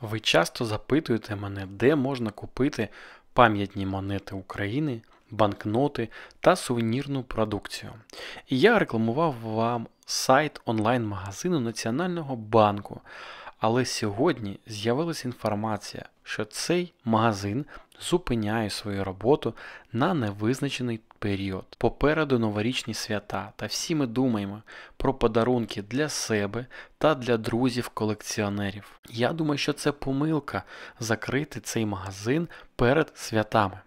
Ви часто запитуєте мене, де можна купити пам'ятні монети України, банкноти та сувенірну продукцію. І я рекламував вам сайт онлайн-магазину Національного банку, але сьогодні з'явилася інформація, що цей магазин зупиняє свою роботу на невизначений період. Попереду новорічні свята, та всі ми думаємо про подарунки для себе та для друзів-колекціонерів. Я думаю, що це помилка закрити цей магазин перед святами.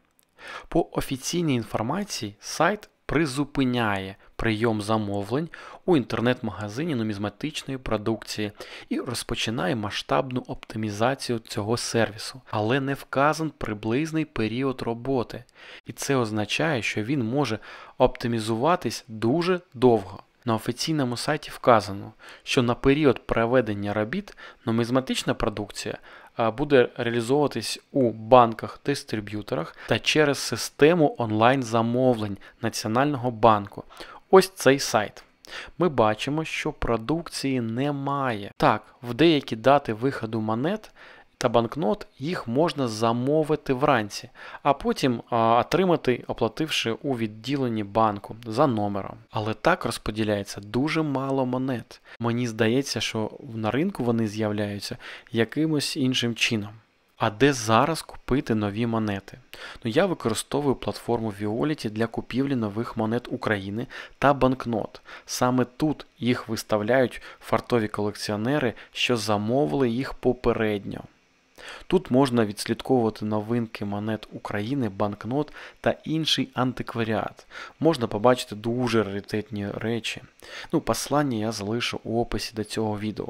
По офіційній інформації сайт призупиняє прийом замовлень у інтернет-магазині нумізматичної продукції і розпочинає масштабну оптимізацію цього сервісу, але не вказан приблизний період роботи, і це означає, що він може оптимізуватись дуже довго. На офіційному сайті вказано, що на період проведення робіт нумізматична продукція буде реалізовуватись у банках, дистриб'юторах та через систему онлайн-замовлень Національного банку. Ось цей сайт. Ми бачимо, що продукції немає. Так, в деякі дати виходу монет та банкнот їх можна замовити вранці, а потім отримати, оплативши у відділенні банку за номером. Але так розподіляється дуже мало монет. Мені здається, що на ринку вони з'являються якимось іншим чином. А де зараз купити нові монети? Ну я використовую платформу Violet для купівлі нових монет України та банкнот. Саме тут їх виставляють фартові колекціонери, що замовили їх попередньо. Тут можна відслідковувати новинки монет України, банкнот та інший антикваріат. Можна побачити дуже раритетні речі. Ну, Послання я залишу у описі до цього відео.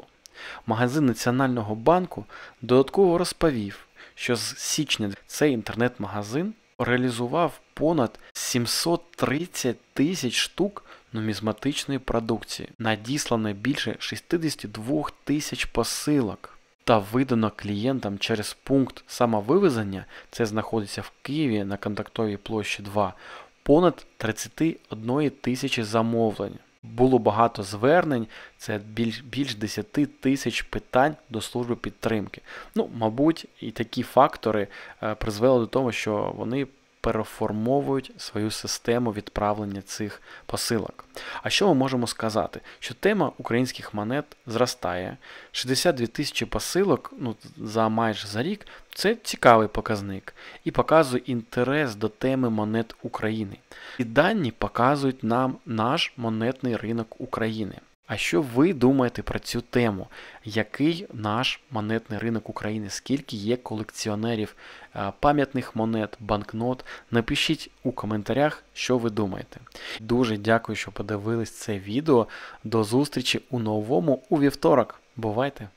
Магазин Національного банку додатково розповів, що з січня цей інтернет-магазин реалізував понад 730 тисяч штук нумізматичної продукції, надіслано більше 62 тисяч посилок та видано клієнтам через пункт самовивезення, це знаходиться в Києві на контактовій площі 2, понад 31 тисячі замовлень. Було багато звернень, це більш більш 10 тисяч питань до служби підтримки. Ну, мабуть, і такі фактори е, призвели до того, що вони переформовують свою систему відправлення цих посилок. А що ми можемо сказати? Що тема українських монет зростає. 62 тисячі посилок ну, за майже за рік це цікавий показник і показує інтерес до теми монет України. І дані показують нам наш монетний ринок України. А що ви думаєте про цю тему? Який наш монетний ринок України? Скільки є колекціонерів е, пам'ятних монет, банкнот? Напишіть у коментарях, що ви думаєте. Дуже дякую, що подивились це відео. До зустрічі у новому у вівторок. Бувайте!